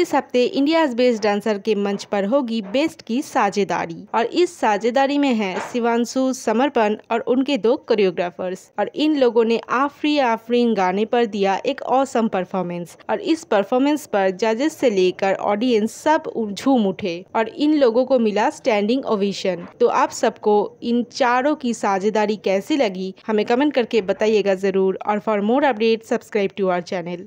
इस हफ्ते India best dancer के मंच पर होगी बेस्ट की साझेदारी और इस साझेदारी में है शिवानशु समर्पण और उनके दो कोरियोग्राफर्स और इन लोगों ने आफरी आफरीन गाने पर दिया एक औसम परफॉर्मेंस और इस परफॉर्मेंस पर जजेस से लेकर ऑडियंस सब झूम उठे और इन लोगों को मिला स्टैंडिंग ओविशन तो आप सबको इन चारों की साझेदारी कैसी लगी हमें कमेंट करके बताइएगा जरूर और for more update subscribe to our channel